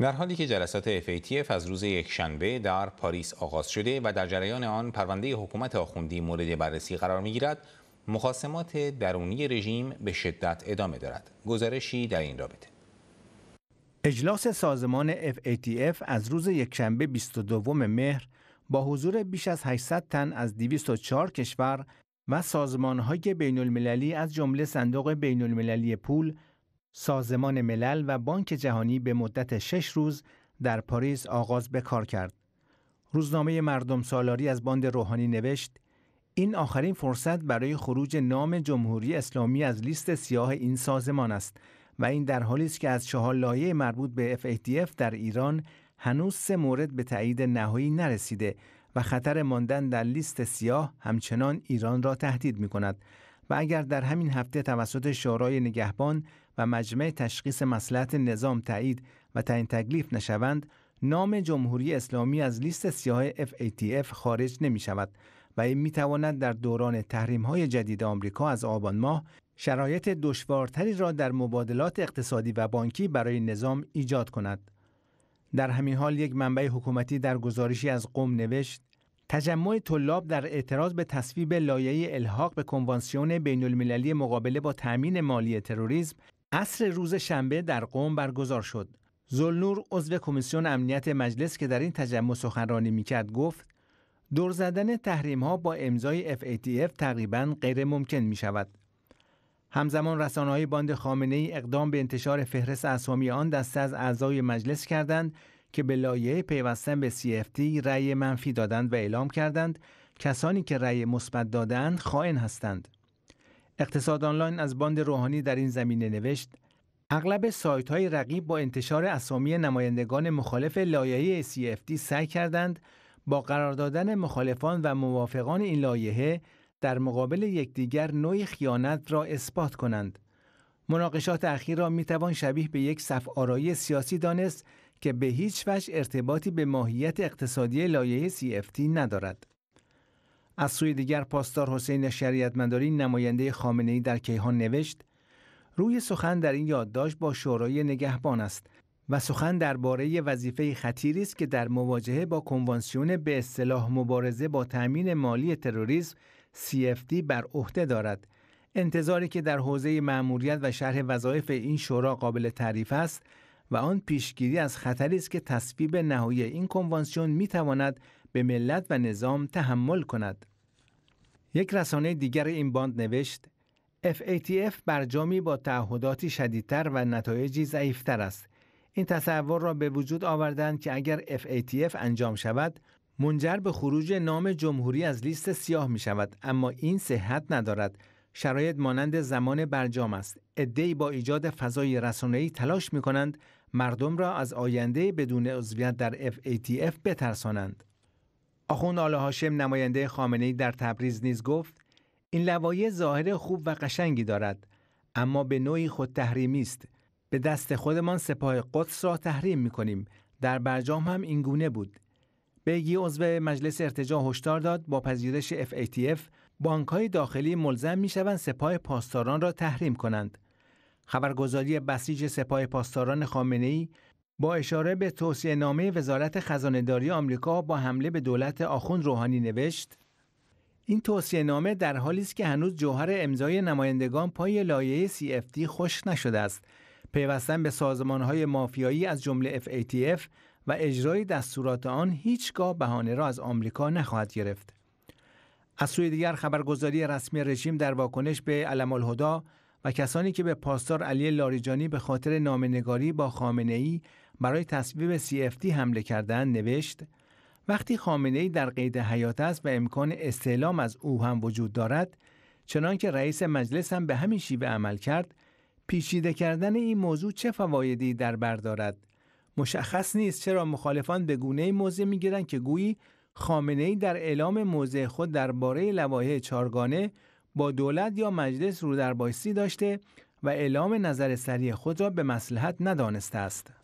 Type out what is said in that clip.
در حالی که جلسات FATF از روز یک شنبه در پاریس آغاز شده و در جریان آن پرونده حکومت آخوندی مورد بررسی قرار گیرد مخاسمات درونی رژیم به شدت ادامه دارد گزارشی در این رابطه اجلاس سازمان FATF از روز یکشنبه 22 مهر با حضور بیش از 800 تن از 204 کشور و های بین المللی از جمله صندوق بین المللی پول سازمان ملل و بانک جهانی به مدت شش روز در پاریس آغاز به کار کرد. روزنامه مردم سالاری از باند روحانی نوشت این آخرین فرصت برای خروج نام جمهوری اسلامی از لیست سیاه این سازمان است و این در حالی است که از چهار لایه مربوط به FATF در ایران هنوز سه مورد به تایید نهایی نرسیده و خطر ماندن در لیست سیاه همچنان ایران را تهدید می کند و اگر در همین هفته توسط شورای نگهبان و مجمع تشخیص مسلحت نظام تایید و تعیین تکلیف نشوند نام جمهوری اسلامی از لیست سیاه FATF خارج نمی شود و این می تواند در دوران تحریم های جدید آمریکا از آبان ماه شرایط دشوارتری را در مبادلات اقتصادی و بانکی برای نظام ایجاد کند. در همین حال یک منبع حکومتی در گزارشی از قوم نوشت تجمع طلاب در اعتراض به تصویب لایه الحاق به کنوانسیون بین المللی مقابله با تأمین مالی تروریسم عصر روز شنبه در قوم برگزار شد. زلنور عضو کمیسیون امنیت مجلس که در این تجمع سخنرانی میکرد گفت دور زدن تحریم ها با امضای FATF تقریبا غیر ممکن می شود. همزمان رسانه های باند خامنه ای اقدام به انتشار فهرست اسامی آن دسته از اعضای مجلس کردند که به لایحه پیوستن به CFT رأی منفی دادند و اعلام کردند کسانی که رأی مثبت دادند خائن هستند. اقتصاد آنلاین از باند روحانی در این زمینه نوشت اغلب سایت های رقیب با انتشار اسامی نمایندگان مخالف لایحه CFD سعی کردند با قرار دادن مخالفان و موافقان این لایحه در مقابل یکدیگر نوع خیانت را اثبات کنند. مناقشات اخیر را می توان شبیه به یک صف آرایی سیاسی دانست که به هیچ وجه ارتباطی به ماهیت اقتصادی لایحه CFT ندارد. از سوی دیگر پاسدار حسین شریعتمداری نماینده خامنه ای در کیهان نوشت روی سخن در این یادداشت با شورای نگهبان است و سخن درباره وظیفه خطیری است که در مواجهه با کنوانسیون به اصطلاح مبارزه با تأمین مالی تروریسم CFD بر عهده دارد انتظاری که در حوزه مأموریت و شرح وظایف این شورا قابل تعریف است و آن پیشگیری از خطری است که تصویب نهایی این کنوانسیون میتواند به ملت و نظام تحمل کند یک رسانه دیگر این باند نوشت FATF برجامی با تعهداتی شدیدتر و نتایجی ضعیفتر است. این تصور را به وجود آوردند که اگر FATF انجام شود، منجر به خروج نام جمهوری از لیست سیاه می شود، اما این صحت ندارد. شرایط مانند زمان برجام است. ادهی با ایجاد فضای رسانهی تلاش می کنند مردم را از آینده بدون عضویت در FATF بترسانند. آخوند آل هاشم نماینده خامنه در تبریز نیز گفت این لوایه ظاهر خوب و قشنگی دارد اما به نوعی خود تحریمی است به دست خودمان سپاه قدس را تحریم می کنیم در برجام هم این گونه بود بیگی عضو مجلس ارتجاع هشدار داد با پذیرش FATF بانک های داخلی ملزم می شوند سپاه پاسداران را تحریم کنند خبرگزاری بسیج سپاه پاسداران خامنه ای با اشاره به توصیه نامه وزارت خزانهداری آمریکا با حمله به دولت آخوند روحانی نوشت این توصیه نامه در حالی است که هنوز جوهر امضای نمایندگان پای لایه CFT خوش نشده است پیوستن به سازمان های مافیایی از جمله FATF و اجرای دستورات آن هیچگاه بهانه را از آمریکا نخواهد گرفت از سوی دیگر خبرگزاری رسمی رژیم در واکنش به علم الهدا و کسانی که به پاسدار علی لاریجانی به خاطر نامنگاری با خامنه ای برای تصویب CFT حمله کردن نوشت وقتی خامنه ای در قید حیات است و امکان استعلام از او هم وجود دارد چنانکه رئیس مجلس هم به همین شیوه عمل کرد پیچیده کردن این موضوع چه فوایدی در بر دارد مشخص نیست چرا مخالفان به گونه موضع میگیرند که گویی خامنه ای در اعلام موضع خود درباره لوایح چارگانه با دولت یا مجلس رو در داشته و اعلام نظر سریع خود را به مسلحت ندانسته است.